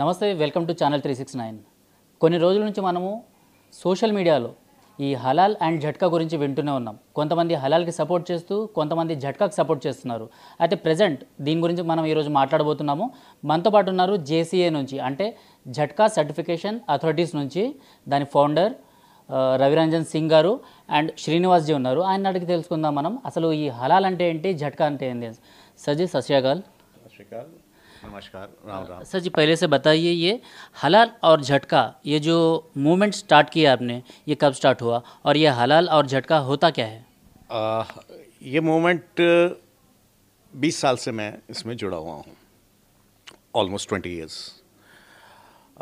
నమస్తే welcome to channel three six nine కొన్ని రోజుల నుంచి మనము సోషల్ మీడియాలో ఈ హలాల్ అండ్ జట్కా గురించి వింటూనే ఉన్నాం కొంతమంది హలాల్కి సపోర్ట్ చేస్తూ కొంతమంది జట్కాకి సపోర్ట్ చేస్తున్నారు అయితే ప్రజెంట్ దీని గురించి మనం ఈరోజు మాట్లాడబోతున్నాము మనతో పాటు ఉన్నారు జేసీఏ నుంచి అంటే జట్కా సర్టిఫికేషన్ అథారిటీస్ నుంచి దాని ఫౌండర్ రవిరంజన్ సింగ్ గారు అండ్ శ్రీనివాస్జీ ఉన్నారు ఆయన అడిగి తెలుసుకుందాం మనం అసలు ఈ హలాల్ అంటే ఏంటి జట్కా అంటే ఏంటి సజీ సశ్యాగాల్ శ్రీకాల్ नमस्कार राम राम सर जी पहले से बताइए ये हलाल और झटका ये जो मूवमेंट स्टार्ट किया आपने ये कब स्टार्ट हुआ और ये हलाल और झटका होता क्या है आ, ये मूवमेंट 20 साल से मैं इसमें जुड़ा हुआ हूँ ऑलमोस्ट 20 इयर्स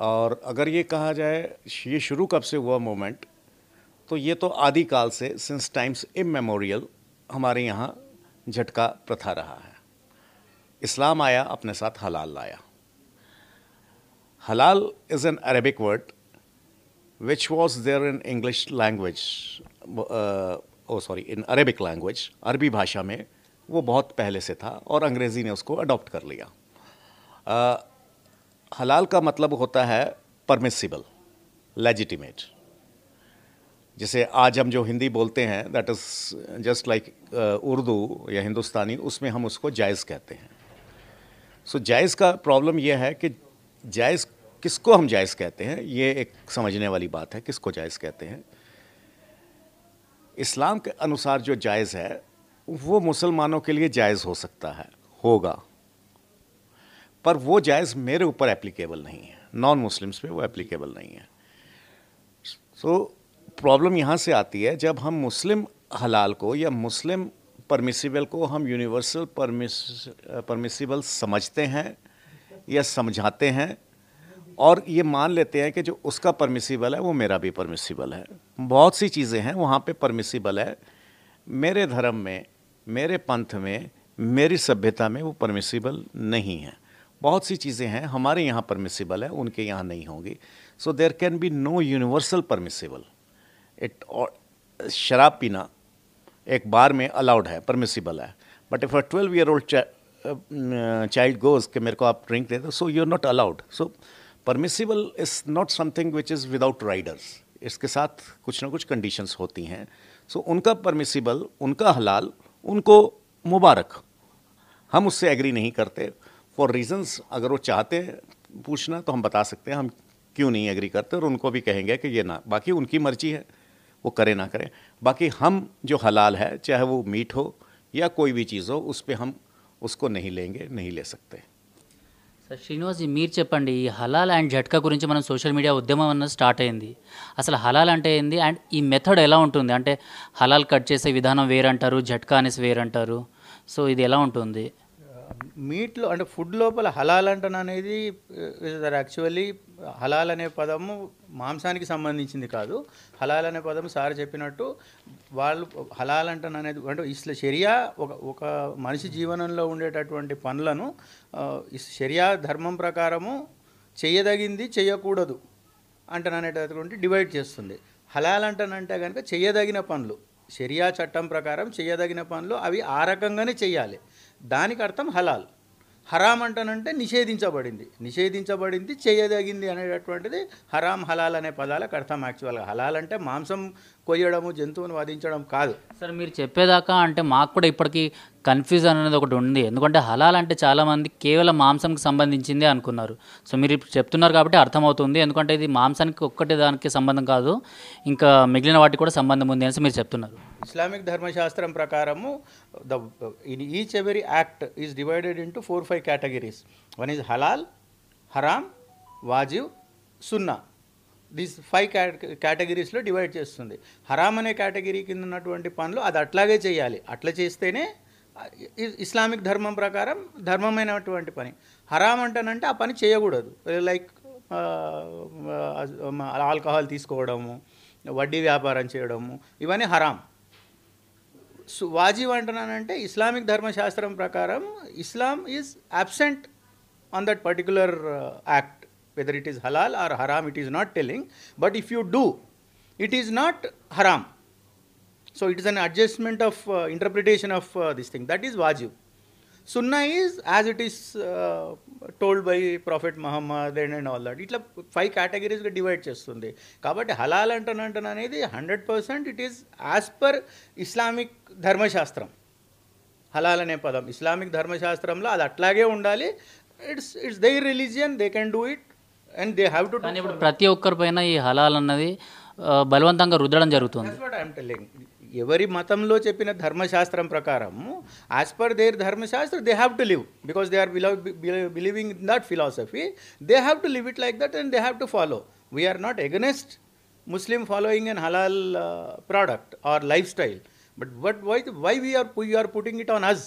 और अगर ये कहा जाए ये शुरू कब से हुआ मूवमेंट तो ये तो आदिकाल से सिंस टाइम्स इमेमोरियल हमारे यहाँ झटका प्रथा रहा है इस्लाम आया अपने साथ हलाल लाया हलाल is an Arabic word which was there in English language oh sorry in Arabic language अरबी भाषा में वो बहुत पहले से था और अंग्रेज़ी ने उसको अडॉप्ट कर लिया uh, हलाल का मतलब होता है परमिसिबल लेजिटिमेट जैसे आज हम जो हिंदी बोलते हैं that is just like Urdu या हिंदुस्तानी उसमें हम उसको जायज़ कहते हैं सो so, जायज़ का प्रॉब्लम यह है कि जायज़ किसको हम जायज़ कहते हैं ये एक समझने वाली बात है किसको जायज़ कहते हैं इस्लाम के अनुसार जो जायज़ है वो मुसलमानों के लिए जायज़ हो सकता है होगा पर वो जायज़ मेरे ऊपर एप्लीकेबल नहीं है नॉन मुस्लिम्स पे वो एप्लीकेबल नहीं है सो प्रॉब्लम यहाँ से आती है जब हम मुस्लिम हलाल को या मुस्लिम परमिसिबल को हम यूनिवर्सल परमिस परमिसिबल समझते हैं या समझाते हैं और ये मान लेते हैं कि जो उसका परमिसिबल है वो मेरा भी परमिसिबल है बहुत सी चीज़ें हैं वहाँ पे परमिसिबल है मेरे धर्म में मेरे पंथ में मेरी सभ्यता में वो परमिसिबल नहीं है बहुत सी चीज़ें हैं हमारे यहाँ परमिसिबल है उनके यहाँ नहीं होंगी so there can be no universal permissible it शराब पीना एक बार में अलाउड है परमिसिबल है but if a twelve year old child goes कि मेरे को आप ड्रिंक दे दो so you are not allowed so permissible is not something which is without riders इसके साथ कुछ ना कुछ कंडीशंस होती हैं सो so, उनका परमिसिबल उनका हलाल उनको मुबारक हम उससे एग्री नहीं करते फॉर रीजंस अगर वो चाहते पूछना तो हम बता सकते हैं हम क्यों नहीं एग्री करते और उनको भी कहेंगे कि ये ना बाकी उनकी मर्जी है वो करें ना करें बाकी हम जो हलाल है चाहे वो मीट हो या कोई भी चीज़ हो उस पर हम उसको नहीं लेंगे नहीं ले सकते సార్ శ్రీనివాస్ మీరు చెప్పండి ఈ హలాల్ అండ్ జట్కా గురించి మనం సోషల్ మీడియా ఉద్యమం అన్నది స్టార్ట్ అయింది అసలు హలాల్ అంటే ఏంది అండ్ ఈ మెథడ్ ఎలా ఉంటుంది అంటే హలాల్ కట్ చేసే విధానం వేరంటారు జట్కా అనేసి వేరంటారు సో ఇది ఎలా ఉంటుంది మీట్లో అంటే ఫుడ్ లోపల హలాల్ అనేది యాక్చువల్లీ uh, హలాల్ అనే పదము మాంసానికి సంబంధించింది కాదు హలాల్ అనే పదం సార్ చెప్పినట్టు వాళ్ళు హలాల్ అనేది అంటే ఇస్లా షరియా ఒక ఒక మనిషి జీవనంలో ఉండేటటువంటి పనులను షరియా ధర్మం ప్రకారము చేయదగింది చేయకూడదు అనేటటువంటి డివైడ్ చేస్తుంది హలాల్ అంటనంటే కనుక చేయదగిన పనులు షరియా చట్టం ప్రకారం చేయదగిన పనులు అవి ఆ రకంగానే చేయాలి దానికి అర్థం హలాల్ హరాం అంటానంటే నిషేధించబడింది నిషేధించబడింది చేయదగింది అనేటటువంటిది హరాం హలాల్ అనే పదాలకు అర్థం యాక్చువల్గా హలాల్ అంటే మాంసం కొయ్యడము జంతువును వధించడం కాదు సార్ మీరు చెప్పేదాకా అంటే మాకు కూడా ఇప్పటికీ కన్ఫ్యూజన్ అనేది ఒకటి ఉంది ఎందుకంటే హలాల్ అంటే చాలామంది కేవలం మాంసంకి సంబంధించింది అనుకున్నారు సో మీరు ఇప్పుడు చెప్తున్నారు కాబట్టి అర్థమవుతుంది ఎందుకంటే ఇది మాంసానికి ఒక్కటి దానికి సంబంధం కాదు ఇంకా మిగిలిన వాటికి కూడా సంబంధం ఉంది అని మీరు చెప్తున్నారు ఇస్లామిక్ ధర్మశాస్త్రం ప్రకారము the in each every act is divided into four five categories one is హలాల్ హరామ్ వాజివ్ సున్నా దీస్ ఫైవ్ కేటగిరీస్లో డివైడ్ చేస్తుంది హరామ్ అనే కేటగిరీ కింద ఉన్నటువంటి పనులు అది అట్లాగే చేయాలి అట్లా చేస్తేనే ఇస్లామిక్ ధర్మం ప్రకారం ధర్మమైనటువంటి పని హరామ్ అంటానంటే ఆ పని చేయకూడదు లైక్ ఆల్కహాల్ తీసుకోవడము వడ్డీ వ్యాపారం చేయడము ఇవన్నీ హరాం వాజీవ్ అంటున్నానంటే ఇస్లామిక్ ధర్మశాస్త్రం ప్రకారం Islam is absent on that particular uh, act whether it is హలాల్ ఆర్ హరామ్ it is not telling but if you do it is not హరామ్ so it is an adjustment of uh, interpretation of uh, this thing that is వాజీవ్ సున్నా is as it is told by prophet Muhammad and and all that ఇట్లా five కేటగిరీస్గా divide చేస్తుంది కాబట్టి హలాల్ అంటానంటాను అనేది hundred percent it is as per Islamic ధర్మశాస్త్రం హలాల్ అనే పదం ఇస్లామిక్ ధర్మశాస్త్రంలో అది అట్లాగే ఉండాలి it's it's their religion they can do it and they have to ఇప్పుడు ప్రతి ఒక్కరిపైన ఈ హలాల్ అన్నది uh, బలవంతంగా రుద్దడం జరుగుతుంది ఎవరి మతంలో చెప్పిన ధర్మశాస్త్రం ప్రకారం as per their dharmashastra they have to live because they are believing in that philosophy they have to live it like that and they have to follow we are not against Muslim following and halal product or lifestyle but what why why we are are putting it on us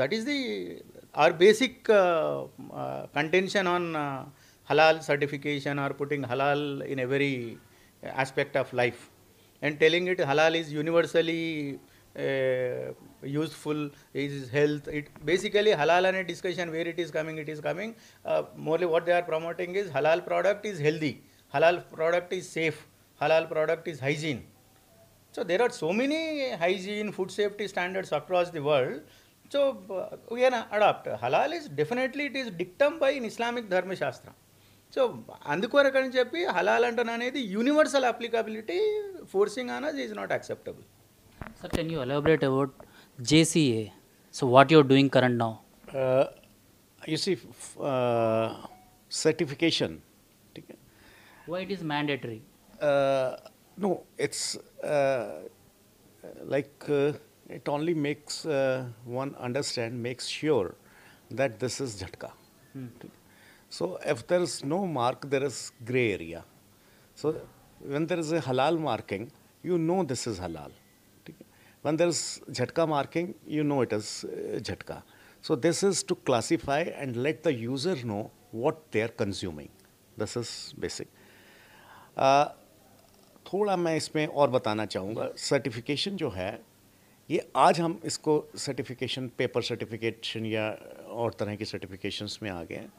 that is the our basic contention on halal certification are putting halal in every aspect of life. and telling it halal is universally uh, useful is health it basically halal and a discussion where it is coming it is coming uh, morely what they are promoting is halal product is healthy halal product is safe halal product is hygiene so there are so many hygiene food safety standards across the world so uh, we not adopt halal is definitely it is dictum by an islamic dharma shastra so అని చెప్పి హలాల్ అంటే అనేది universal applicability forcing others is not acceptable sir can you elaborate about JCA so what your doing current now you see certification why it is mandatory no it's like it only makes one understand makes sure that this is jhatka So if there is no mark, there is gray area. So when there is a halal marking, you know this is halal. When there is jhatka marking, you know it is jhatka. So this is to classify and let the user know what they are consuming. This is basic. Uh, थोड़ा मैं इसमें और बताना चाहूँगा certification जो है ये आज हम इसको सर्टिफिकेशन पेपर सर्टिफिकेशन या और तरह की सर्टिफिकेशंस में आ गए हैं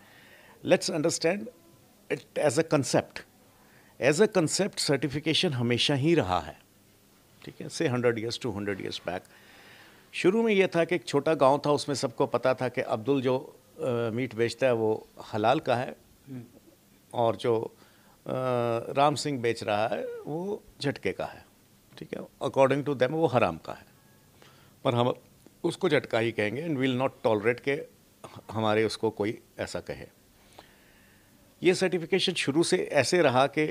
let's understand it as a concept as a concept certification हमेशा ही रहा है ठीक है से hundred years two hundred years back शुरू में यह था कि एक छोटा गांव था उसमें सबको पता था कि अब्दुल जो आ, मीट बेचता है वो हलाल का है और जो आ, राम सिंह बेच रहा है वो झटके का है ठीक है अकॉर्डिंग टू देम वो हराम का है पर हम उसको झटका ही कहेंगे एंड विल नॉट टॉलरेट के हमारे उसको कोई ऐसा कहे ये सर्टिफिकेशन शुरू से ऐसे रहा कि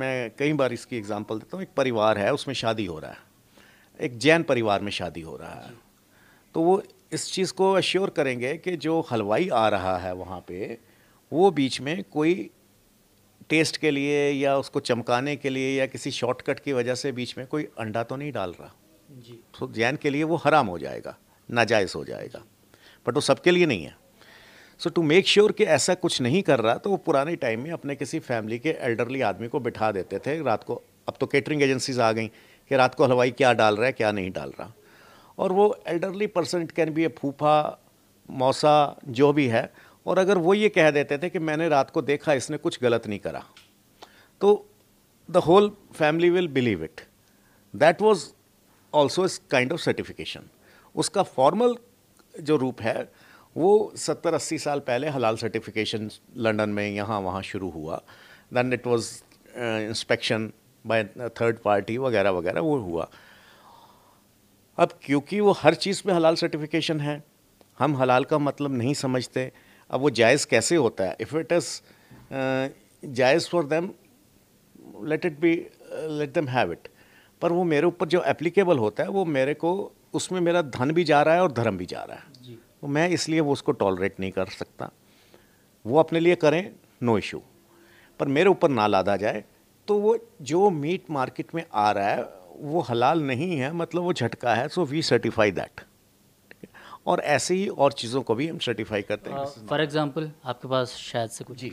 मैं कई बार इसकी एग्जांपल देता हूँ एक परिवार है उसमें शादी हो रहा है एक जैन परिवार में शादी हो रहा है तो वो इस चीज़ को अश्योर करेंगे कि जो हलवाई आ रहा है वहाँ पे वो बीच में कोई टेस्ट के लिए या उसको चमकाने के लिए या किसी शॉर्टकट की वजह से बीच में कोई अंडा तो नहीं डाल रहा जी तो जैन के लिए वो हराम हो जाएगा नाजायज़ हो जाएगा बट वो सबके लिए नहीं है सो टू मेक श्योर कि ऐसा कुछ नहीं कर रहा तो वो पुराने टाइम में अपने किसी फैमिली के एल्डरली आदमी को बिठा देते थे रात को अब तो केटरिंग एजेंसीज आ गई कि रात को हलवाई क्या डाल रहा है क्या नहीं डाल रहा और वो elderly person can be a phupha mausa जो भी है और अगर वो ये कह देते थे कि मैंने रात को देखा इसने कुछ गलत नहीं करा तो the whole family will believe it that was also इस काइंड ऑफ सर्टिफिकेशन उसका फॉर्मल जो रूप है वो सत्तर अस्सी साल पहले हलाल सर्टिफिकेशन लंदन में यहाँ वहाँ शुरू हुआ then it was inspection by third party वगैरह वगैरह वो हुआ अब क्योंकि वो हर चीज़ में हलाल सर्टिफिकेशन है हम हलाल का मतलब नहीं समझते अब वो जायज़ कैसे होता है if it is jayaz for them let it be let them have it पर वो मेरे ऊपर जो एप्लीकेबल होता है वो मेरे को उसमें मेरा धन भी जा रहा है और धर्म भी जा रहा है तो मैं इसलिए वो उसको टॉलरेट नहीं कर सकता वो अपने लिए करें नो इशू पर मेरे ऊपर ना लादा जाए तो वो जो मीट मार्केट में आ रहा है वो हलाल नहीं है मतलब वो झटका है सो वी सर्टिफाई दैट और ऐसे ही और चीज़ों को भी हम सर्टिफाई करते हैं फॉर uh, एग्जाम्पल आपके पास शायद से कुछ जी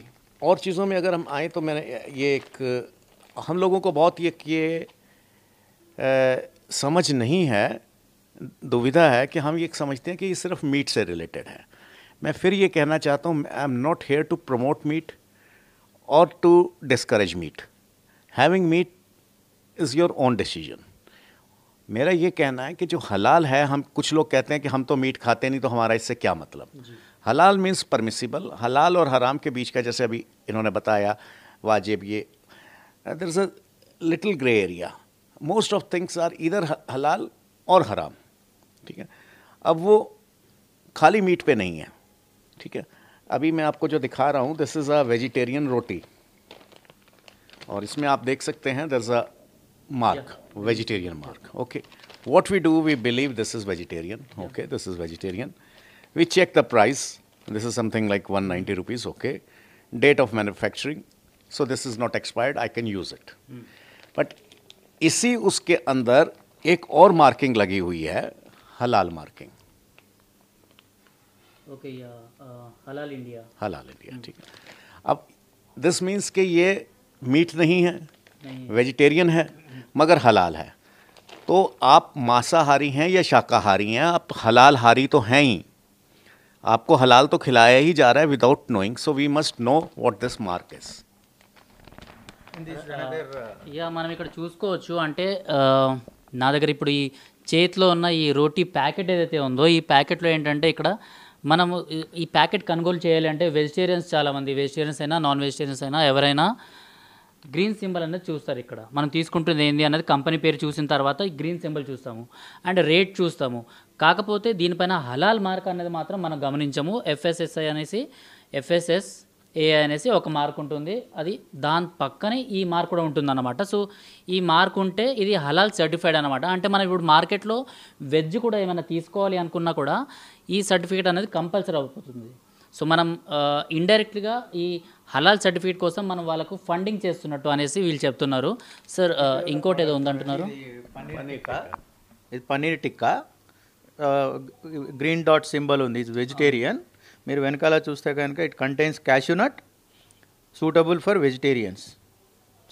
और चीज़ों में अगर हम आए तो मैंने ये एक हम लोगों को बहुत ये ये समझ नहीं है दुविधा है कि हम ये समझते हैं कि ये सिर्फ मीट से रिलेटेड है मैं फिर ये कहना चाहता हूँ I am not here to promote meat और to discourage meat having meat is your own decision मेरा ये कहना है कि जो हलाल है हम कुछ लोग कहते हैं कि हम तो मीट खाते नहीं तो हमारा इससे क्या मतलब हलाल मीन्स परमिसिबल हलाल और हराम के बीच का जैसे अभी इन्होंने बताया वाजिब ये there is a little grey area most of things are इधर हलाल और हराम ठीक है अब वो खाली मीट पे नहीं है ठीक है अभी मैं आपको जो दिखा रहा हूँ this is a vegetarian roti और इसमें आप देख सकते हैं there a mark vegetarian mark okay what we do we believe this is vegetarian okay this is vegetarian we check the price this is something like one ninety rupees okay date of manufacturing so this is not expired I can use it but इसी उसके अंदर एक और marking लगी हुई है halal marking okay halal India halal India ठीक है. अब दिस मीन्स कि ये मीट नहीं है वेजिटेरियन है मगर हलाल है तो आप मांसाहारी हैं या शाकाहारी हैं आप हलाल हारी तो हैं ही आपको हलाल तो खिलाया ही जा रहा है without knowing so we must know what this mark is या మనం ఇక్కడ चूसको अंटे ना దగ్గర ఇప్పుడు చేతిలో ఉన్న ఈ రోటీ ప్యాకెట్ ఏదైతే ఉందో ఈ ప్యాకెట్లో ఏంటంటే ఇక్కడ మనము ఈ ప్యాకెట్ కొనుగోలు చేయాలంటే వెజిటేరియన్స్ చాలామంది వెజిటేరియన్స్ అయినా నాన్ వెజిటేరియన్స్ అయినా ఎవరైనా గ్రీన్ సింబల్ అనేది చూస్తారు ఇక్కడ మనం తీసుకుంటుంది ఏంది అనేది కంపెనీ పేరు చూసిన తర్వాత ఈ గ్రీన్ సింబల్ చూస్తాము అండ్ రేట్ చూస్తాము కాకపోతే దీనిపైన హలాల్ మార్క్ అనేది మాత్రం మనం గమనించము ఎఫ్ఎస్ఎస్ఐ అనేసి ఎఫ్ఎస్ఎస్ ఏ అనేసి ఒక మార్క్ ఉంటుంది అది దాని పక్కనే ఈ మార్క్ కూడా ఉంటుంది అనమాట సో ఈ మార్క్ ఉంటే ఇది హలాల్ సర్టిఫైడ్ అనమాట అంటే మనం ఇప్పుడు మార్కెట్లో వెజ్ కూడా ఏమైనా తీసుకోవాలి అనుకున్నా కూడా ఈ సర్టిఫికేట్ అనేది కంపల్సరీ అయిపోతుంది సో మనం ఇండైరెక్ట్గా ఈ హలాల్ సర్టిఫికేట్ కోసం మనం వాళ్ళకు ఫండింగ్ చేస్తున్నట్టు అనేసి వీళ్ళు చెప్తున్నారు సార్ ఇంకోటి ఏదో ఉందంటున్నారు paneer tikka green dot symbol ఉంది ఇది వెజిటేరియన్ మీరు వెనకాల చూస్తే కనుక it contains cashew nut suitable for vegetarians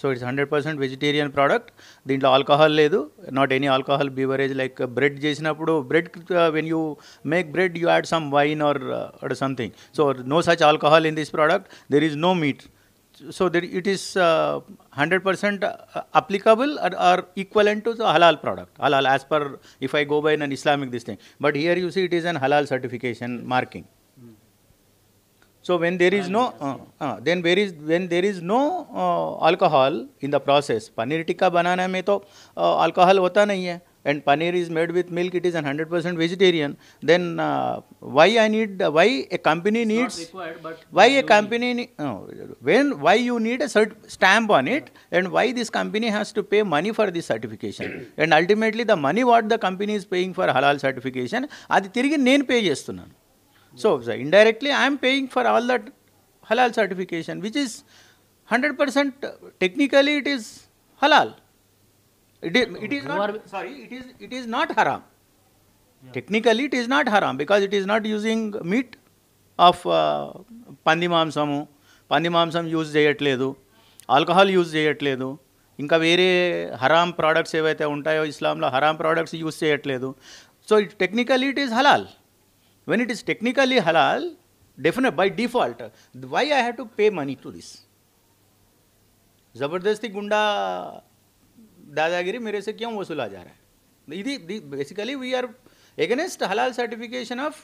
so it's hundred percent vegetarian product దీంట్లో ఆల్కహాల్ లేదు not any alcohol beverage like bread చేసినప్పుడు bread when you make bread you add some wine or add something so no such alcohol in this product there is no meat so there it is hundred percent applicable are equal to halal product halal as per if I go by non Islamic this thing but here you see it is an halal certification marking So when there is no, uh, uh, then where is when there is no uh, alcohol in the process, paneer tikka banana mein to uh, alcohol hota nahi hai and paneer is made with milk, it is an 100% vegetarian. Then uh, why I need, uh, why a company it's needs, required, why a company, need. uh, when, why you need a cert stamp on it yeah. and why this company has to pay money for this certification. and ultimately the money what the company is paying for halal certification, adi tirigi nen pay చేస్తున్నాను So, so indirectly I am paying for all that halal certification which is 100% technically it is halal. It is, it is not, sorry, it is, it is not haram. Yeah. Technically it is not haram because it is not using meat of uh, పందిమాంసము పందిమాంసం use చేయట్లేదు alcohol use చేయట్లేదు ఇంకా వేరే హరామ్ products ఏవైతే ఉంటాయో ఇస్లాంలో హరామ్ ప్రోడక్ట్స్ యూజ్ చేయట్లేదు so it technically it is halal When it is technically halal, definite by default, why I have to pay money to this? ज़बरदस्ती गुंडा दादागिरी मेरे से क्यों वसूला जा रहा है basically we are against halal certification of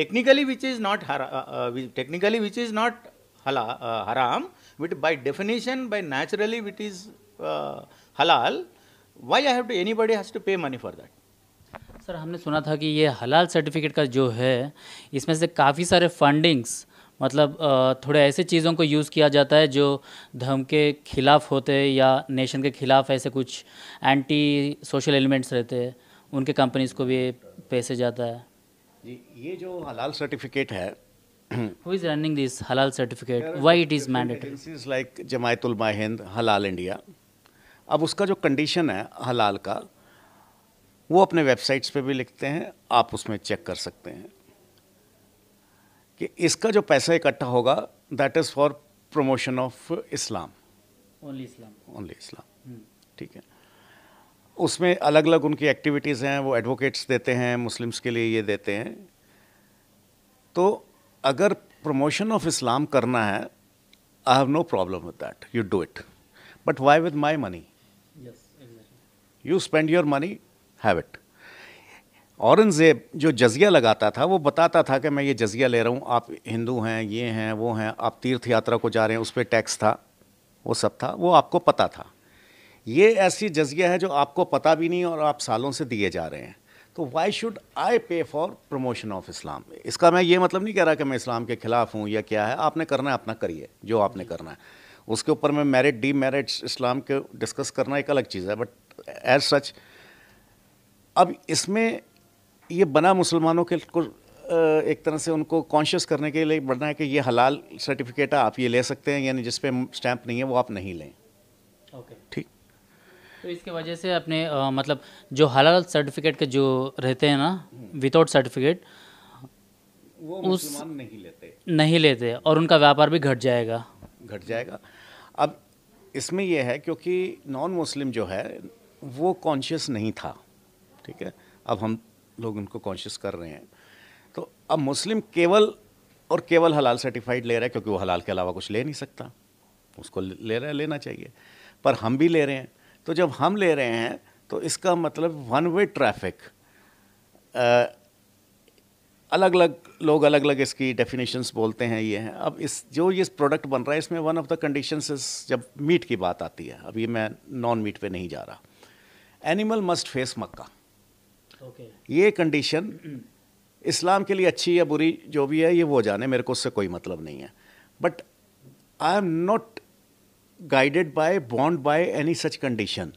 technically which is not uh, technically which is not hala, uh, haram but by definition by naturally it is uh, halal why i have to anybody has to pay money for that sir हमने सुना था कि ये हलाल certificate का जो है इसमें से काफ़ी सारे फंडिंग्स मतलब थोड़े ऐसे चीज़ों को यूज़ किया जाता है जो धर्म के खिलाफ होते हैं या नेशन के खिलाफ ऐसे कुछ एंटी सोशल एलिमेंट्स रहते हैं उनके कंपनीज को भी पैसे जाता है जी ये जो हलाल सर्टिफिकेट है who is running this halal certificate why it is mandatory agencies like jamaat ul mahind अब उसका जो कंडीशन है हलाल का वो अपने वेबसाइट्स पे भी लिखते हैं आप उसमें चेक कर सकते हैं कि इसका जो पैसा इकट्ठा होगा that is for promotion of Islam only Islam only Islam ठीक है उसमें अलग अलग उनकी एक्टिविटीज़ हैं वो एडवोकेट्स देते हैं मुस्लिम्स के लिए ये देते हैं तो अगर प्रमोशन ऑफ इस्लाम करना है I have no problem with that you do it but why with my money you spend your money habit Aurangzeb जो जजिया लगाता था वो बताता था कि मैं ये जजिया ले रहा हूँ आप हिंदू हैं ये हैं वो हैं आप तीर्थ यात्रा को जा रहे हैं उस पर टैक्स था वो सब था वो आपको पता था ये ऐसी जजिया है जो आपको पता भी नहीं और आप सालों से दिए जा रहे हैं तो वाई शुड आई पे फॉर प्रमोशन ऑफ इस्लाम इसका मैं ये मतलब नहीं कह रहा कि मैं इस्लाम के ख़िलाफ़ हूँ या क्या है आपने करना है अपना करिए जो आपने करना है उसके ऊपर मैं मैरिट डी मैरिट इस्लाम के डिस्कस करना एक अलग चीज़ है बट एज सच अब इसमें ये बना मुसलमानों के को एक तरह से उनको कॉन्शियस करने के लिए बढ़ना है कि ये हलाल सर्टिफिकेट आप ये ले सकते हैं यानी जिस स्टैंप नहीं है वो आप नहीं लें ओके ठीक तो इसके वजह से अपने आ, मतलब जो हलाल सर्टिफिकेट के जो रहते हैं ना विदाउट हम्म। सर्टिफिकेट वो उस नहीं लेते नहीं लेते और उनका व्यापार भी घट जाएगा घट जाएगा अब इसमें यह है क्योंकि नॉन मुस्लिम जो है वो कॉन्शियस नहीं था ठीक है अब हम लोग उनको कॉन्शियस कर रहे हैं तो अब मुस्लिम केवल और केवल हलाल सर्टिफाइड ले रहा है क्योंकि वो हलाल के अलावा कुछ ले नहीं सकता उसको ले रहा है लेना चाहिए पर हम भी ले रहे हैं तो जब हम ले रहे हैं तो इसका मतलब वन वे ट्रैफिक अलग अलग लोग अलग अलग इसकी डेफिनेशंस बोलते हैं ये हैं अब इस जो ये प्रोडक्ट बन रहा है इसमें वन ऑफ द कंडीशंस जब मीट की बात आती है अभी मैं नॉन मीट पे नहीं जा रहा एनिमल मस्ट फेस मक्का ये कंडीशन इस्लाम के लिए अच्छी या बुरी जो भी है ये वो जाने मेरे को उससे कोई मतलब नहीं है but I am not guided by bound by any such condition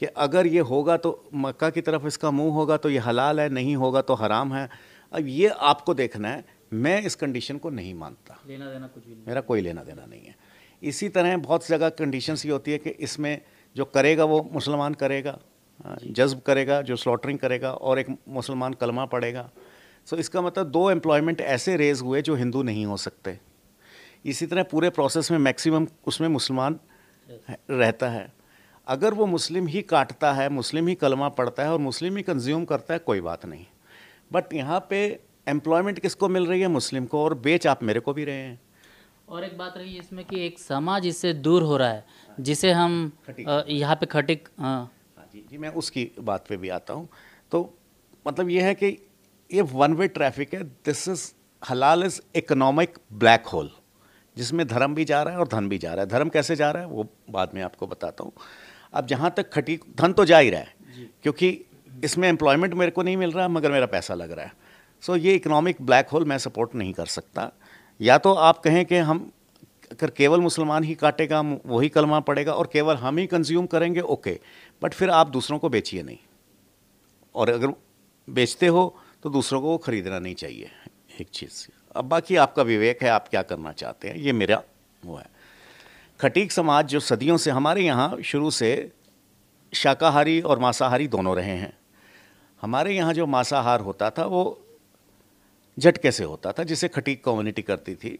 कि अगर ये होगा तो मक्का की तरफ इसका मुंह होगा तो ये हलाल है नहीं होगा तो हराम है अब ये आपको देखना है मैं इस कंडीशन को नहीं मानता लेना देना कुछ भी नहीं मेरा कोई लेना देना नहीं है इसी तरह बहुत जगह कंडीशंस ये होती है कि इसमें जो करेगा वो मुसलमान करेगा जज्ब करेगा जो स्लॉटरिंग करेगा और एक मुसलमान कलमा पड़ेगा सो so, इसका मतलब दो एम्प्लॉयमेंट ऐसे रेज हुए जो हिंदू नहीं हो सकते इसी तरह पूरे प्रोसेस में मैक्सिमम उसमें मुसलमान रहता है अगर वो मुस्लिम ही काटता है मुस्लिम ही कलमा पढ़ता है और मुस्लिम ही कंज्यूम करता है कोई बात नहीं बट यहाँ पे एम्प्लॉयमेंट किसको मिल रही है मुस्लिम को और बेच आप मेरे को भी रहे हैं और एक बात रही इसमें कि एक समाज इससे दूर हो रहा है जिसे हम यहाँ पे खटिक आ, जी जी मैं उसकी बात पे भी आता हूँ तो मतलब ये है कि ये वन वे ट्रैफिक है this is halal is economic black hole जिसमें धर्म भी जा रहा है और धन भी जा रहा है धर्म कैसे जा रहा है वो बाद में आपको बताता हूँ अब जहाँ तक खटी धन तो जा ही रहा है क्योंकि इसमें एम्प्लॉयमेंट मेरे को नहीं मिल रहा मगर मेरा पैसा लग रहा है सो ये इकोनॉमिक ब्लैक होल मैं सपोर्ट नहीं कर सकता या तो आप कहें कि हम अगर केवल मुसलमान ही काटेगा वही कलमा पड़ेगा और केवल हम ही कंज्यूम करेंगे ओके बट फिर आप दूसरों को बेचिए नहीं और अगर बेचते हो तो दूसरों को वो ख़रीदना नहीं चाहिए एक चीज़ अब बाकी आपका विवेक है आप क्या करना चाहते हैं ये मेरा वो है खटीक समाज जो सदियों से हमारे यहाँ शुरू से शाकाहारी और मांसाहारी दोनों रहे हैं हमारे यहाँ जो मांसाहार होता था वो झटके से होता था जिसे खटीक कम्युनिटी करती थी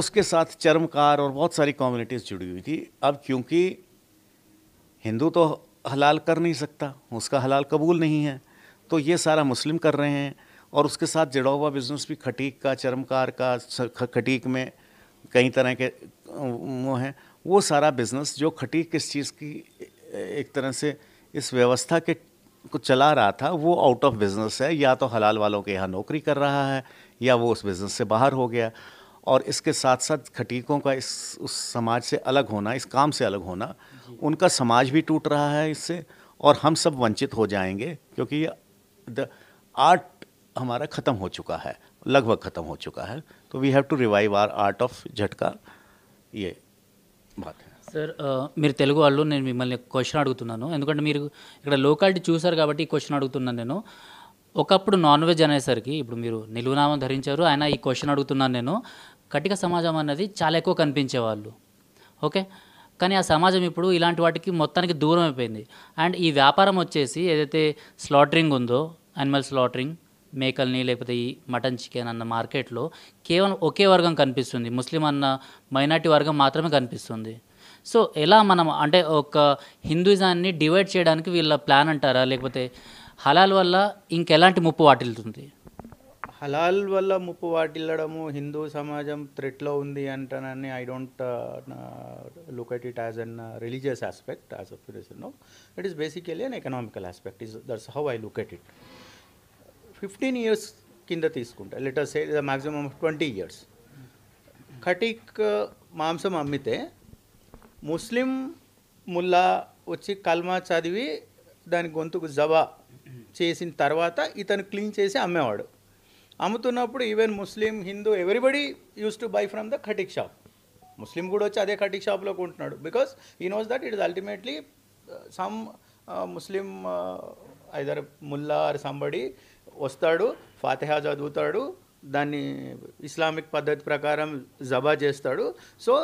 उसके साथ चर्मकार और बहुत सारी कम्युनिटीज़ जुड़ी हुई थी अब क्योंकि हिंदू तो हलाल कर नहीं सकता उसका हलाल कबूल नहीं है तो ये सारा मुस्लिम कर रहे हैं और उसके साथ जड़ा हुआ बिज़नेस भी खटीक का चरमकार का खटीक में कई तरह के वो हैं वो सारा बिज़नेस जो खटीक किस चीज़ की एक तरह से इस व्यवस्था के को चला रहा था वो आउट ऑफ बिज़नेस है या तो हलाल वालों के यहाँ नौकरी कर रहा है या वो उस बिज़नेस से बाहर हो गया और इसके साथ साथ खटीकों का इस उस समाज से अलग होना इस काम से अलग होना उनका समाज भी टूट रहा है इससे और हम सब वंचित हो जाएंगे क्योंकि द आर्ट हमारा खत्म हो चुका है लगभग खत्म हो चुका है तो we have to revive our art of jhatka ये बात है सर मिर्तेलगुवाल्लू నేను మిమ్మల్ని ఒక క్వశ్చన్ అడుగుతున్నాను ఎందుకంటే మీరు ఇక్కడ లోకాలిటీ చూసారు కాబట్టి ఈ క్వశ్చన్ అడుగుతున్నాను నేను ఒకప్పుడు నాన్ వెజ్ అనే సర్కి ఇప్పుడు మీరు నిలువునామం ధరించారు ఆయన ఈ క్వశ్చన్ అడుగుతున్నాను నేను కటిక సమాజం అన్నది చాలా ఎక్కువ కనిపించే వాళ్ళు ओके కానీ ఆ సమాజం ఇప్పుడు ఇలాంటి వాటికి మొత్తానికి దూరం అయిపోయింది అండ్ ఈ వ్యాపారం వచ్చేసి ఏదైతే స్లాటరింగ్ ఉందో అనిమల్ స్లాటరింగ్ మేకల్ని లేకపోతే ఈ మటన్ చికెన్ అన్న మార్కెట్లో కేవలం ఒకే వర్గం కనిపిస్తుంది ముస్లిం అన్న మైనార్టీ వర్గం మాత్రమే కనిపిస్తుంది సో ఎలా మనం అంటే ఒక హిందూయిజాన్ని డివైడ్ చేయడానికి వీళ్ళ ప్లాన్ అంటారా లేకపోతే హలాల్ వల్ల ఇంకెలాంటి ముప్పు వాటిల్తుంది హలాల్ వల్ల ముప్పు వాటిల్లడము హిందూ సమాజం త్రెట్లో ఉంది అంటానని I don't look at it as an religious aspect as of no it is basically an economical aspect is that's how I look at it fifteen years కింద తీసుకుంటా later say the maximum twenty years Khatik uh, మాంసం అమ్మితే ముస్లిం ముల్లా వచ్చి కల్మా చదివి దాని గొంతుకు జవా చేసిన తర్వాత ఇతను క్లీన్ చేసి అమ్మేవాడు అమ్ముతున్నప్పుడు even Muslim Hindu everybody used to buy from the Khatik shop Muslim కూడా వచ్చి అదే కటిక్ షాప్లో కొంటున్నాడు because he knows that it is ultimately some Muslim either uh, mullah or somebody వస్తాడు ఫాతిహా చదువుతాడు దాన్ని ఇస్లామిక్ పద్ధతి ప్రకారం జబా చేస్తాడు సో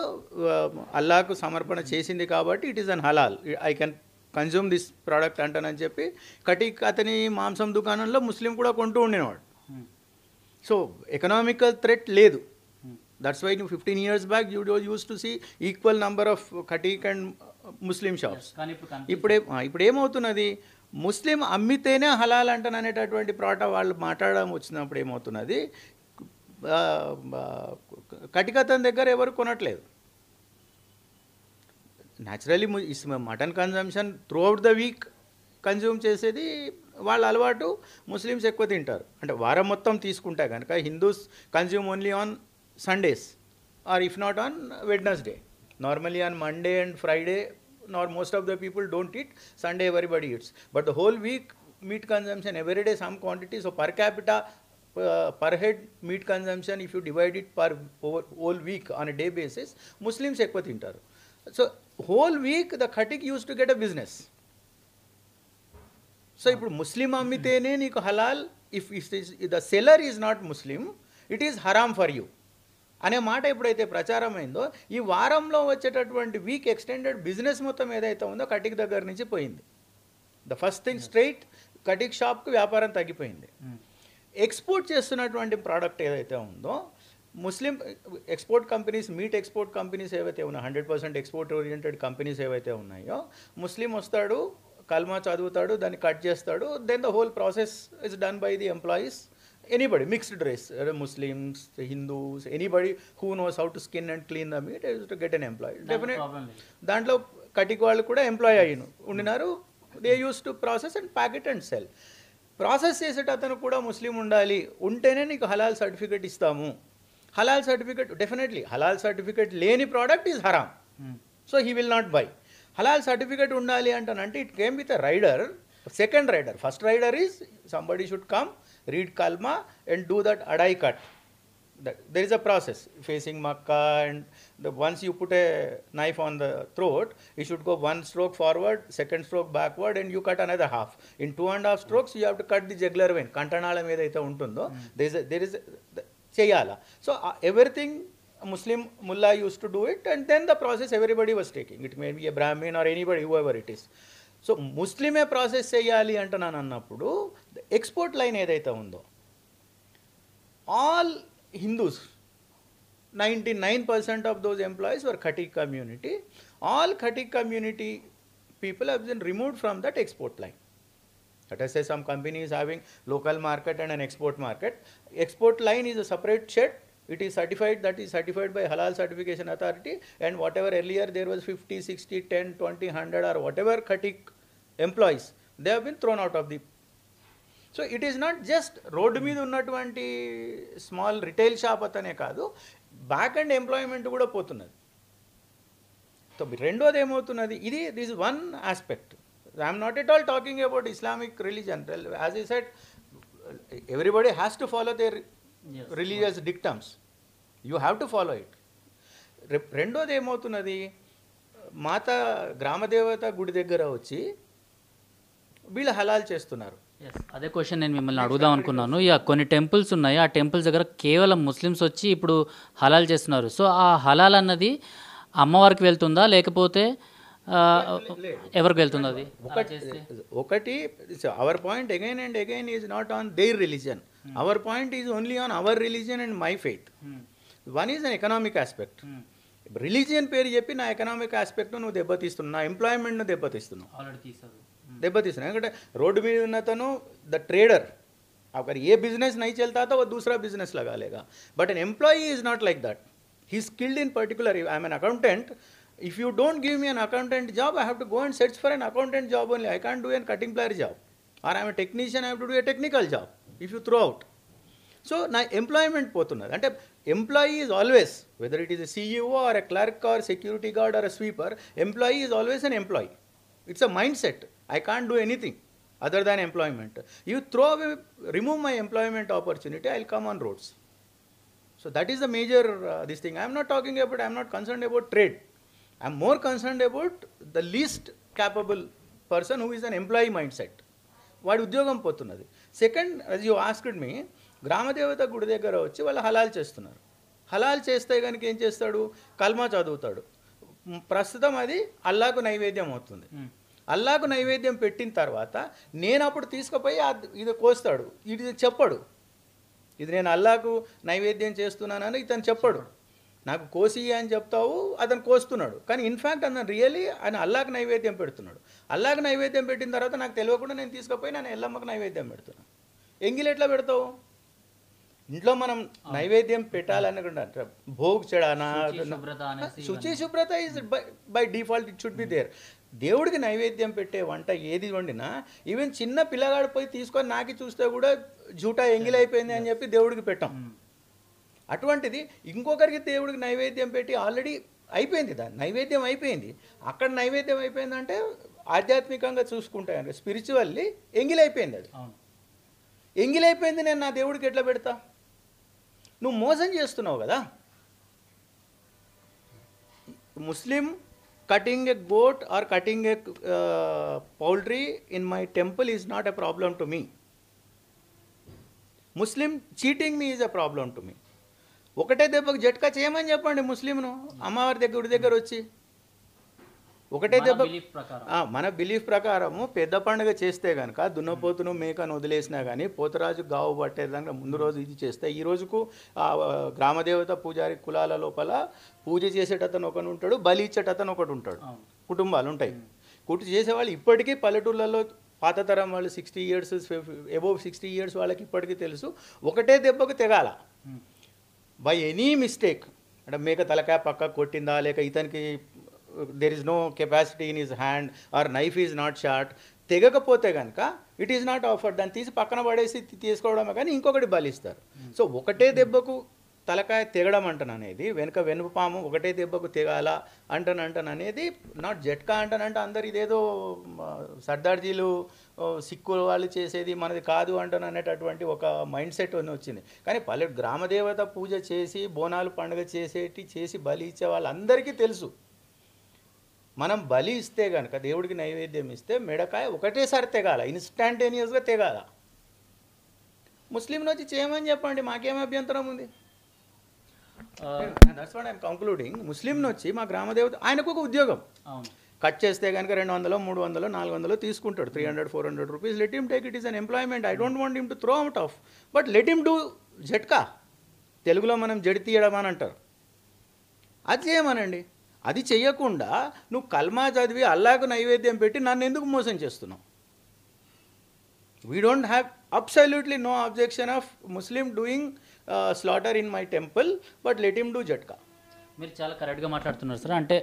uh, అల్లాకు సమర్పణ చేసింది కాబట్టి it is an halal I can consume this product అంటానని చెప్పి కటిక్ అతని మాంసం దుకాణంలో ముస్లిం కూడా కొంటూ ఉండేవాడు సో ఎకనామికల్ థ్రెట్ లేదు దట్స్ వై నువ్వు fifteen years back you used to see equal number of Khatik and Muslim shops ఇప్పుడే ఇప్పుడు ఏమవుతున్నది ముస్లిం అమ్మితేనే హలాల్ అంటాను అనేటటువంటి ప్రాట వాళ్ళు మాట్లాడడం వచ్చినప్పుడు ఏమవుతున్నది కటికతన్ దగ్గర ఎవరు కొనట్లేదు naturally mutton consumption throughout the week consume చేసేది వాళ్ళ అలవాటు ముస్లిమ్స్ ఎక్కువ తింటారు అంటే వారం మొత్తం తీసుకుంటే కనుక Hindus consume only on Sundays or if not on Wednesday normally on Monday and Friday nor most of the people don't eat Sunday everybody eats but the whole week meat consumption day some quantity so per capita per head meat consumption if you divide it per over whole week on day basis Muslims ఎక్కువ తింటారు so whole week the Khatik used to get a business so ఇప్పుడు Muslim అమ్మితేనే నీకు halal if is the seller is not Muslim it is haram for you అనే మాట ఎప్పుడైతే ప్రచారమైందో ఈ వారంలో వచ్చేటటువంటి వీక్ ఎక్స్టెండెడ్ బిజినెస్ మొత్తం ఏదైతే ఉందో కటిక్ దగ్గర నుంచి పోయింది the first thing straight Khatik షాప్కి వ్యాపారం తగ్గిపోయింది ఎక్స్పోర్ట్ hmm. చేస్తున్నటువంటి ప్రోడక్ట్ ఏదైతే ఉందో Muslim export companies meat export companies ఏవైతే ఉన్నాయో hundred percent export oriented companies ఏవైతే ఉన్నాయో ముస్లిం వస్తాడు కల్మా చదువుతాడు దాన్ని కట్ చేస్తాడు then the whole process is done by the employees anybody mixed race Muslims Hindus anybody who knows how to skin and clean the meat to get an employee definite దాంట్లో కటిక్ వాళ్ళు కూడా ఎంప్లాయ్ అయిన ఉండినారు they used to process and packet and sell process చేసేట అతను కూడా ముస్లిం ఉండాలి ఉంటేనే నీకు హలాల్ సర్టిఫికేట్ ఇస్తాము halal certificate definitely halal certificate లేని product is haram so he will not buy halal certificate undali antaనంటే it came with a rider second rider first rider is somebody should come read kalma and do that adai cut there is a process facing makkah and once you put a knife on the throat you should go one stroke forward second stroke backward and you cut another half in two and a half strokes you have to cut the jugular vein Kanta nala కంటనాళం ఏదైతే ఉంటుందో hmm. there is a, there is a, చేయాల so everything. Muslim mullah used to do it, and then the process everybody was taking. It may be a Brahmin or anybody, whoever it is. So ముస్లిమే process చేయాలి అంటున్నాను అన్నప్పుడు export line ఏదైతే ఉందో all Hindus ninety nine percent of those employees were Khatik community all Khatik community people have been removed from that export line that is a some companies having local market and an export market export line is a separate shed it is certified that is certified by halal certification authority and whatever earlier there was fifty sixty ten twenty hundred or whatever Khatik employees they have been thrown out of the so it is not just road మీద ఉన్నటువంటి small retail shop అతనే కాదు back and employment కూడా పోతున్నది రెండోది ఏమవుతున్నది ఇది this one aspect I'm not at all talking about Islamic religion as a set everybody has to follow their religious dictums you have to follow it రెండోది ఏమవుతున్నది మాత గ్రామదేవత గుడి దగ్గర వచ్చి వీళ్ళు హలాల్ చేస్తున్నారు అదే క్వశ్చన్ నేను మిమ్మల్ని అడుగుదాం అనుకున్నాను ఇక కొన్ని టెంపుల్స్ ఉన్నాయి ఆ టెంపుల్స్ దగ్గర కేవలం ముస్లిమ్స్ వచ్చి ఇప్పుడు హలాల్ చేస్తున్నారు సో ఆ హలాల్ అన్నది అమ్మవారికి వెళ్తుందా లేకపోతే ఎవరికి వెళ్తుంది అది ఒకటి ఒకటి our point again and again is not on their religion Hmm. Our point is only on our religion and my faith. Hmm. One is an economic aspect. Religion hmm. పేరు చెప్పి నా ఎకనామిక్ ఆస్పెక్ట్ నువ్వు దెబ్బతీస్తున్నావు నా ఎంప్లాయ్మెంట్ను దెబ్బతీస్తున్నావు దెబ్బతీస్తున్నావు ఎందుకంటే road మీద ఉన్నతను the trader अगर ये business नहीं चलता था वो दूसरा बिजनेस लगा लेगा but an employee is not like that he skilled in particular I am an accountant if you don't give me an accountant job I have to go and search for an accountant job only I can do an cutting player job or I am a technician I to do a technical job if you through out so నా employment పోతున్నది అంటే employee is always whether it is a CEO or a clerk or security guard or a sweeper employee is always an employee it's a mind set I can't do anything other than employment you throw away remove my employment opportunity I come on roads so that is the major this thing I'm not talking about I'm not concern about trade I'm more concern about the least capable person who is an employee mind set వాడి ఉద్యోగం పోతున్నది second you asked me గ్రామదేవత గుడి దగ్గర వచ్చి వాళ్ళు హలాల్ చేస్తున్నారు హలాల్ చేస్తే కనుక ఏం చేస్తాడు కల్మా చదువుతాడు ప్రస్తుతం అది అల్లాకు నైవేద్యం అవుతుంది అల్లాకు నైవేద్యం పెట్టిన తర్వాత నేను అప్పుడు తీసుకుపోయి ఇది కోస్తాడు ఇది చెప్పడు ఇది నేను అల్లాకు నైవేద్యం చేస్తున్నానని ఇతను చెప్పడు నాకు కోసి అని చెప్తావు అతను కోస్తున్నాడు కానీ ఇన్ఫ్యాక్ట్ అతను రియలీ ఆయన అల్లాకి నైవేద్యం పెడుతున్నాడు అల్లాకి నైవేద్యం పెట్టిన తర్వాత నాకు తెలియకుండా నేను తీసుకుపోయి నేను ఎల్లమ్మకు నైవేద్యం పెడుతున్నాను ఎంగిల్ ఎట్లా పెడతావు ఇంట్లో మనం నైవేద్యం పెట్టాలనుకుంటే భోగ్ చెడానా శుచి శుభ్రత is by by default it should be there దేవుడికి నైవేద్యం పెట్టే వంట ఏది వండినా ఈవెన్ చిన్న పిల్లగాడు పోయి తీసుకొని నాకి చూస్తే కూడా జూటా ఎంగిలైపోయింది అని చెప్పి దేవుడికి పెట్టాం hmm. అటువంటిది ఇంకొకరికి దేవుడికి నైవేద్యం పెట్టి ఆల్రెడీ అయిపోయింది దాని నైవేద్యం అయిపోయింది అక్కడ నైవేద్యం అయిపోయిందంటే ఆధ్యాత్మికంగా అంటే స్పిరిచువల్లీ ఎంగిలైపోయింది అది ఎంగిలైపోయింది నేను నా దేవుడికి ఎట్లా పెడతా నువ్వు మోసం చేస్తున్నావు కదా Muslim cutting a goat or cutting a poultry in my temple is not a problem to me Muslim cheating me is a problem to me ఒకటే దెబ్బకు జట్కా చేయమని చెప్పండి ముస్లింను అమ్మవారి దగ్గర గుడి దగ్గర వచ్చి ఒకటే దెబ్బ మన బిలీఫ్ ప్రకారము పెద్ద పండుగ చేస్తే కనుక దున్నపోతును మేకను వదిలేసినా కానీ పోతరాజు గావు పట్టేదానికి ముందు రోజు ఇది చేస్తే ఈ రోజుకు గ్రామదేవత పూజారి కులాల లోపల పూజ చేసేటతను ఒకటి ఉంటాడు బలి ఇచ్చేటతను ఒకటి ఉంటాడు కుటుంబాలు ఉంటాయి కుట్టు చేసేవాళ్ళు ఇప్పటికీ పల్లెటూళ్ళలో పాత తరం వాళ్ళు sixty years above sixty years వాళ్ళకి ఇప్పటికీ తెలుసు ఒకటే దెబ్బకు తెగాల బై ఎనీ మిస్టేక్ అంటే మేక తలకాయ పక్క కొట్టిందా లేక ఇతనికి there is no capacity in his hand or knife is not short తెగకపోతే కనుక ఇట్ ఈస్ నాట్ ఆఫర్ దాన్ని తీసి పక్కన పడేసి తీసుకోవడమే కానీ ఇంకొకటి బలిస్తారు సో hmm. ఒకటే దెబ్బకు తలకాయ తెగడం అంటను అనేది వెనుక వెనుపాము ఒకటే దెబ్బకు తెగాల అంటన అనేది నాట్ జట్కా అంటే అందరు ఇదేదో సర్దార్జీలు సిక్కు వాళ్ళు చేసేది మనది కాదు అంటను అనేటటువంటి ఒక మైండ్ సెట్ వచ్చింది కానీ పల్లె గ్రామదేవత పూజ చేసి బోనాలు పండుగ చేసేటి చేసి బలి ఇచ్చే వాళ్ళందరికీ తెలుసు మనం బలి ఇస్తే కనుక దేవుడికి నైవేద్యం ఇస్తే మెడకాయ ఒకటేసారి తెగాల ఇన్స్టాంటేనియస్గా తెగాల ముస్లింలు వచ్చి చేయమని చెప్పండి మాకేం అభ్యంతరం ఉంది కంక్లూడింగ్ ముస్లింను వచ్చి మా గ్రామదేవత ఆయనకు ఒక ఉద్యోగం కట్ చేస్తే కనుక రెండు వందలు మూడు వందలు నాలుగు వందలు తీసుకుంటాడు three hundred four hundred rupees let him take it is an employment I don't want him to throw out of but let him do jhatka తెలుగులో మనం జడి తీయడం అని అంటారు అది చేయమనండి అది చేయకుండా నువ్వు కల్మా చదివి అల్లాకు నైవేద్యం పెట్టి నన్ను ఎందుకు మోసం చేస్తున్నావు we don't have absolutely no objection of Muslim doing slaughter in my temple but let him do jhatka మీరు చాలా కరెక్ట్గా మాట్లాడుతున్నారు సార్ అంటే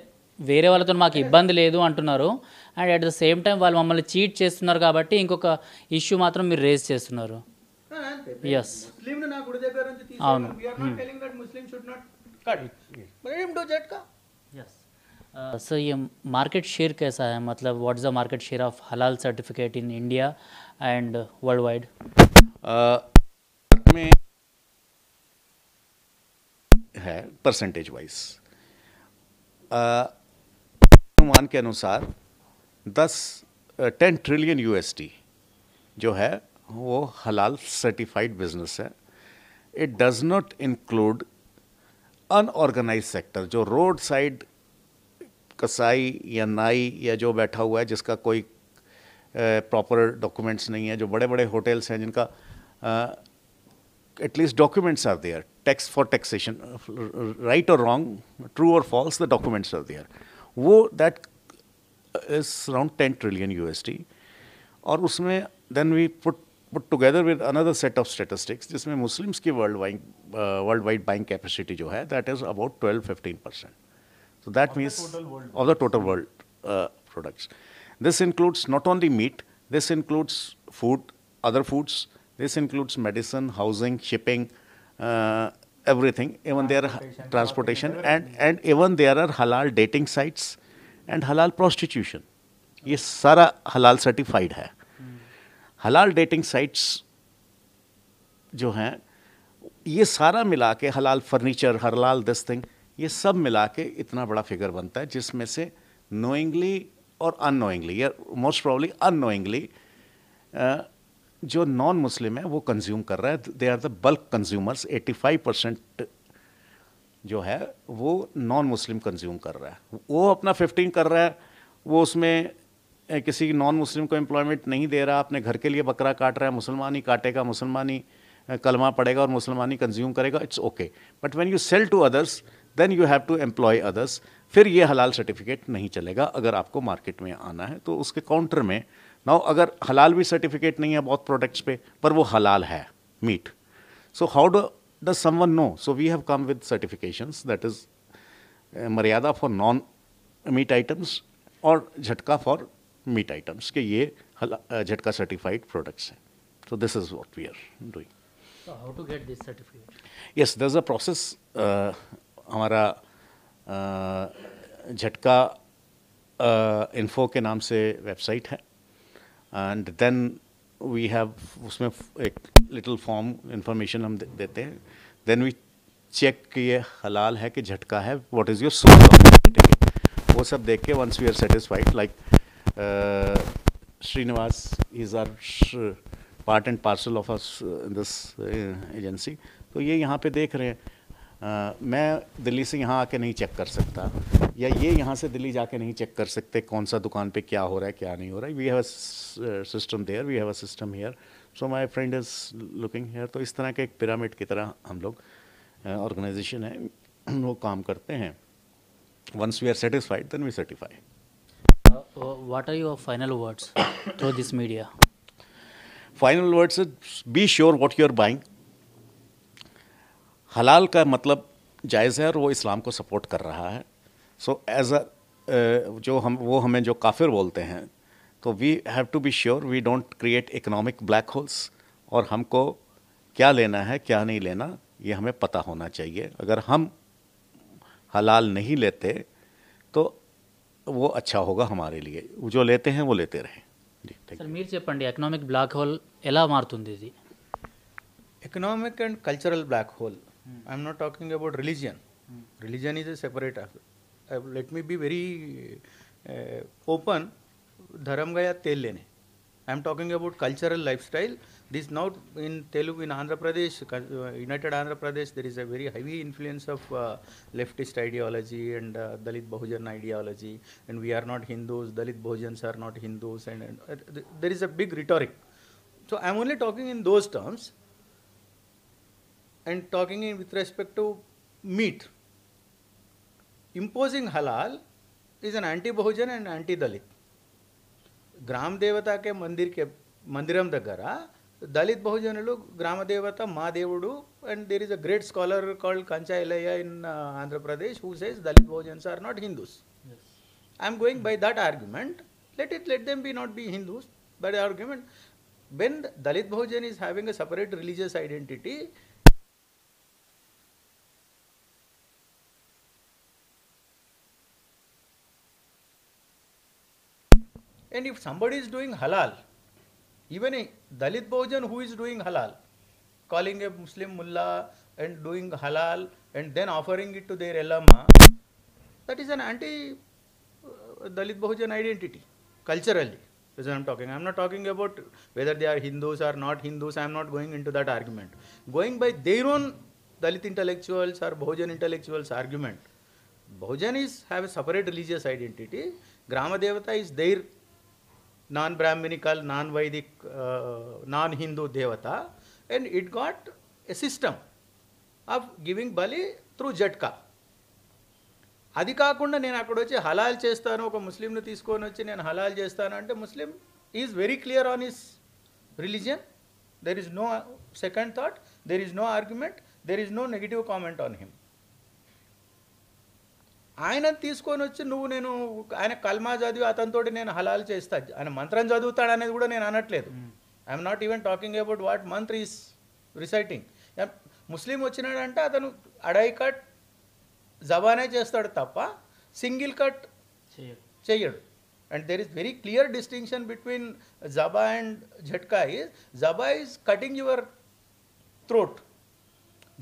వేరే వాళ్ళతో మాకు ఇబ్బంది లేదు అంటున్నారు and at the same time వాళ్ళు మమ్మల్ని చీట్ చేస్తున్నారు కాబట్టి ఇంకొక ఇష్యూ మాత్రం మీరు రేజ్ చేస్తున్నారు ఎస్ అవును सर hmm. uh, ये మార్కెట్ షేర్ कैसा है मतलब what is the market share of halal certificate in India and world है परसेंटेज वाइज अनुमान के अनुसार 10 टेन ट्रिलियन यूएसडी जो है वो हलाल सर्टिफाइड बिजनेस है it does not include unorganise sector जो रोड साइड कसाई या नाई या जो बैठा हुआ है जिसका कोई प्रॉपर डॉक्यूमेंट्स नहीं है जो बड़े बड़े होटल्स हैं जिनका at least documents are there tax for taxation, uh, right or wrong, true or false, the documents are there. वो that is around 10 trillion USD. Or उसमें then we put put together with another set of statistics, जिसमें means Muslims' worldwide uh, worldwide buying capacity जो है, that is about 12-15 percent. So that means of the total world uh, products. This includes not only meat. This includes food, other foods. This includes medicine, housing, shipping. Uh, everything even there are transportation and and even there are halal dating sites and halal prostitution ये सारा हलाल certified है हलाल dating sites जो हैं ये सारा मिला के हलाल फर्नीचर हलाल दिस थिंग ये सब मिला के इतना बड़ा फिगर बनता है जिसमें से नोइंगली और अनोइंगली या मोस्ट प्रॉब्ली नोइंगली जो नॉन मुस्लिम है वो कंज्यूम कर रहा है they are the bulk consumers 85 percent जो है वो नॉन मुस्लिम कंज्यूम कर रहा है वो अपना 15 कर रहा है वो उसमें किसी नॉन मुस्लिम को एम्प्लॉयमेंट नहीं दे रहा अपने घर के लिए बकरा काट रहा है मुसलमान ही काटेगा मुसलमान ही कलमा पड़ेगा और मुसलमान ही कंज्यूम करेगा it's okay but when you sell to others then you have to employ others फिर ये हलाल सर्टिफिकेट नहीं चलेगा अगर आपको मार्केट में आना है तो उसके काउंटर में नाउ अगर हलाल भी सर्टिफिकेट नहीं है बहुत प्रोडक्ट्स पे पर वो हलाल है meat so how do does someone know so we have come with certification that is Maryada for non meat items और झटका फॉर मीट आइटम्स के ये eh, झटका सर्टिफाइड प्रोडक्ट्स हैं so this is what we are doing so how to eh, हमारा eh, jhatka uh, info के नाम से website है एंड देन वी हैव उसमें एक लिटिल फॉर्म इंफॉर्मेशन हम दे, देते हैं देन वी चेक कि ये हलाल है कि झटका है what is your source of वो सब देख के once we are satisfied like Srinivas is our part and parcel of us this agency तो ये यहाँ पे देख रहे हैं आ, मैं दिल्ली से यहाँ आके नहीं चेक कर सकता या ये यहाँ से दिल्ली जाके नहीं चेक कर सकते कौन सा दुकान पे क्या हो रहा है क्या नहीं हो रहा है we have system there we have a system here so my friend is looking here तो इस तरह के एक पिरामिड की तरह हम लोग ऑर्गेनाइजेशन है वो काम करते हैं once we are satisfied then we certify what are are final words uh, uh, words this media final words be sure what you are buying हलाल का मतलब जायज़ है और वो इस्लाम को सपोर्ट कर रहा है सो एज अ जो हम वो हमें जो काफिर बोलते हैं तो we have to be sure we don't create economic black holes और हमको क्या लेना है क्या नहीं लेना ये हमें पता होना चाहिए अगर हम हलाल नहीं लेते तो वो अच्छा होगा हमारे लिए जो लेते हैं वो लेते रहें मीर మీరు చెప్పండి इकनॉमिक ब्लैक होल एला मारत ఇది economic and cultural black I am hmm. not talking about religion. Hmm. Religion is a separate aspect. Uh, let me be very uh, open. Dharam gaya tel lene. I am talking about cultural lifestyle. This now in Telugu, in Andhra Pradesh, uh, United Andhra Pradesh, there is a very heavy influence of leftist ideology and Dalit Bahujan ideology. And we are not Hindus, Dalit Bahujans are not Hindus. And, there is a big rhetoric. So I am only talking in those terms. and talking in with respect to meat. Imposing halal is an anti-Bahujan and anti-Dalit. గ్రామ దేవత కే మందిర్కే మందిరం దగ్గర దళిత్ బహుజనులు గ్రామ దేవత మా దేవుడు and there is a great scholar called కంచా Elaiah in Andhra Pradesh who says Dalit బహుజన్స్ are not Hindus I'm going by that argument let it let them be not be Hindus but argument when Dalit Bahujan is having a separate religious identity And if somebody is doing halal, even a Dalit Bhojan who is doing halal, calling a Muslim mullah and doing halal and then offering it to their Allama, that is an anti Dalit Bhojan identity, culturally. That's what I'm talking. I'm not talking about whether they are Hindus or not Hindus. I'm not going into that argument. Going by their own Dalit intellectuals or Bhojan intellectuals argument, Bhojan is have a separate religious identity. gramadevata is their non Brahminical non Vaidik non Hindu దేవత and it got a system of giving బలి through jhatka అది కాకుండా నేను అక్కడ వచ్చి హలాల్ చేస్తాను ఒక ముస్లింను తీసుకొని వచ్చి నేను హలాల్ చేస్తాను అంటే Muslim is very clear on his religion there is no second thought there is no argument there is no negative comment on him ఆయన తీసుకొని వచ్చి నువ్వు నేను ఆయన కల్మా చదివి అతనితో నేను హలాలు చేస్తా ఆయన మంత్రం చదువుతాడు అనేది కూడా నేను అనట్లేదు I'm not even talking about what mantra is reciting Muslim వచ్చినాడంటే అతను అడై కట్ జబానే చేస్తాడు తప్ప సింగిల్ కట్ చేయడు and there is very clear distinction between జబా అండ్ జట్కా ఈజ్ జబా is cutting your throat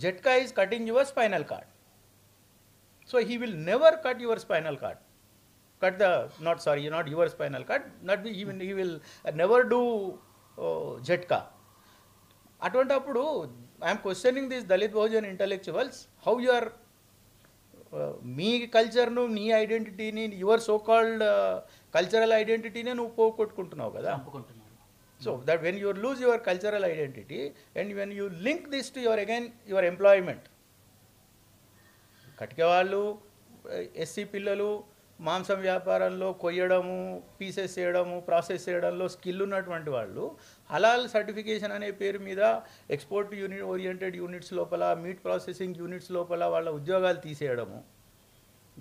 jhatka is cutting your spinal cord So he will never cut your spinal cord. Cut the, not sorry, not your spinal cord, not even he will never do uh, Jetka. అటువంటప్పుడు I'm questioning this Dalit Bahujan intellectuals how you are మీ కల్చర్ను నీ ఐడెంటిటీని your so called cultural ఐడెంటిటీనే నువ్వు పోగొట్టుకుంటున్నావు కదా so that when your lose your cultural identity and when you link this to your again your employment కటిక వాళ్ళు ఎస్సీ పిల్లలు మాంసం వ్యాపారంలో కొయ్యడము పీసెస్ చేయడము ప్రాసెస్ చేయడంలో స్కిల్ ఉన్నటువంటి వాళ్ళు హలాల్ సర్టిఫికేషన్ అనే పేరు మీద ఎక్స్పోర్ట్ యూనిట్ ఓరియంటెడ్ యూనిట్స్ లోపల మీట్ ప్రాసెసింగ్ యూనిట్స్ లోపల వాళ్ళ ఉద్యోగాలు తీసేయడము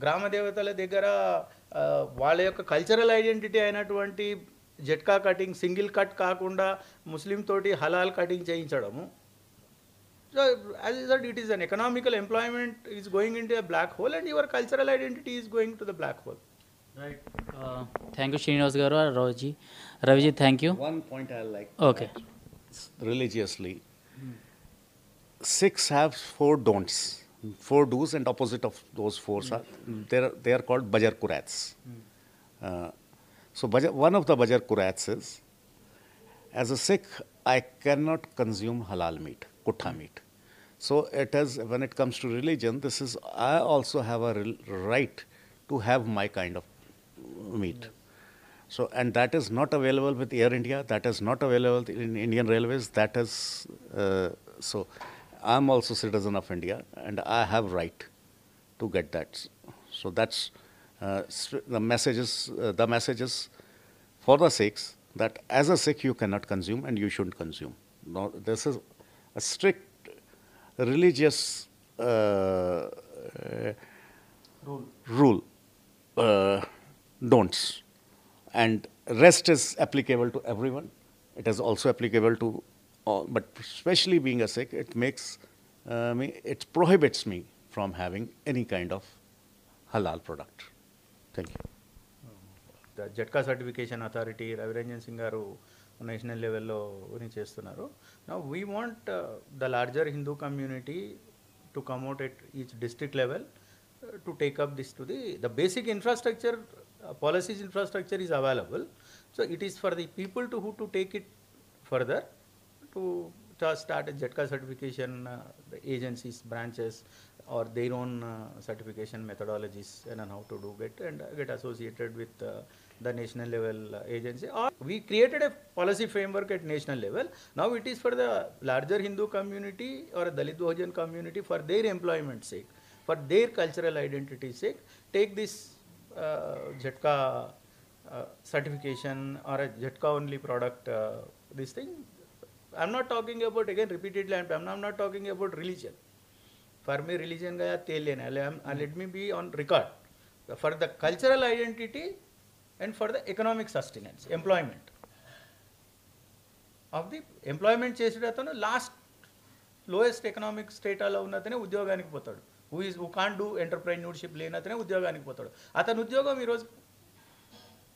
గ్రామ దేవతల దగ్గర వాళ్ళ యొక్క కల్చరల్ ఐడెంటిటీ అయినటువంటి జట్కా కటింగ్ సింగిల్ కట్ కాకుండా ముస్లిం తోటి హలాల్ కటింగ్ చేయించడము So as a result, it is an economical employment is going into a black hole and your cultural identity is going to the black hole. Right. Uh, thank you, Srinivas Garu, Raviji. Raviji, thank you. One point I like. Okay. Religiously, hmm. six have four don'ts, four do's, and opposite of those four hmm. are they are they are called bajar kurats. Hmm. Uh, so bajar, one of the bajar kurats is, as a Sikh, I cannot consume halal meat puttam So it is when it comes to religion, this is I also have a right to have my kind of meat. So and that is not available with Air India. That is not available in Indian Railways. That is uh, so. I'm also citizen of India, and I have right to get that. So that's uh, the messages. Uh, the messages for the Sikhs that as a Sikh you cannot consume and you shouldn't consume. No, this is strict religious uh, rule, rule uh, don'ts. And rest is applicable to everyone. It is also applicable to all, but especially being a Sikh, it makes uh, me, it prohibits me from having any kind of halal product. Thank you. The Jatka Certification Authority, Reverend Singh national లెవెల్లో చేస్తున్నారు నా we want the larger Hindu community to come out at each district level to take up this to the the basic infrastructure policies infrastructure is available so it is for the people to who to take it further to start jhatka certification agencies branches are their own certification methodologies and and on how to do it and uh, get the national level agency. Or we created a policy framework at national level. Now it is for the larger Hindu community or Dalit Bahujan community for their employment sake, for their cultural identity sake, take this uh, Jhatka uh, certification or a Jhatka only product, uh, this thing. I'm not talking about, again, repeatedly, I'm, I'm not talking about religion. For me, religion gaya, te lena. Um, let me be on record. For the cultural identity, and for the economic sustenance, employment. Of the employment చేసేటతను last lowest economic స్టేటాలో ఉన్నతనే ఉద్యోగానికి పోతాడు who is who can do entrepreneurship లేని ఉద్యోగానికి పోతాడు అతని ఉద్యోగం ఈరోజు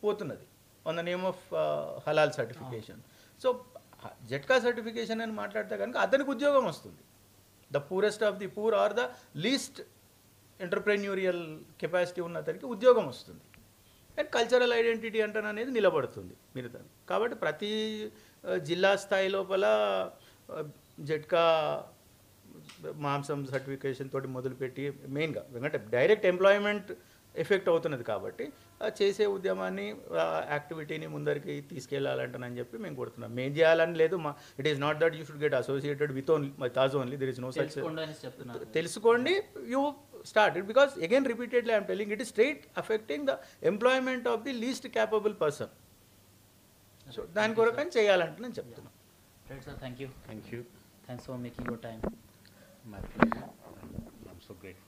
పోతున్నది on the name of halal certification so jhatka certification అని మాట్లాడితే కనుక అతనికి ఉద్యోగం వస్తుంది the poorest of the poor or the least entrepreneurial capacity ఉన్న ఉద్యోగం వస్తుంది అండ్ కల్చరల్ ఐడెంటిటీ అంటే అనేది నిలబడుతుంది మీరు కాబట్టి ప్రతి జిల్లా స్థాయి లోపల జట్కా మాంసం సర్టిఫికేషన్ తోటి మొదలుపెట్టి మెయిన్గా ఎందుకంటే డైరెక్ట్ ఎంప్లాయ్మెంట్ ఎఫెక్ట్ అవుతున్నది కాబట్టి చేసే ఉద్యమాన్ని యాక్టివిటీని ముందరికి తీసుకెళ్లాలంటనని చెప్పి మేము కొడుతున్నాం మేం చేయాలని లేదు మా it is not that you should get associated with own Taj only there is no such తెలుసుకోండి you start it because again repeatedly I'm telling it is straight affecting the employment of the least capable person so దాని అని చేయాలంట నేను చెప్తున్నాను right sir thank you thank you thanks for making your time so great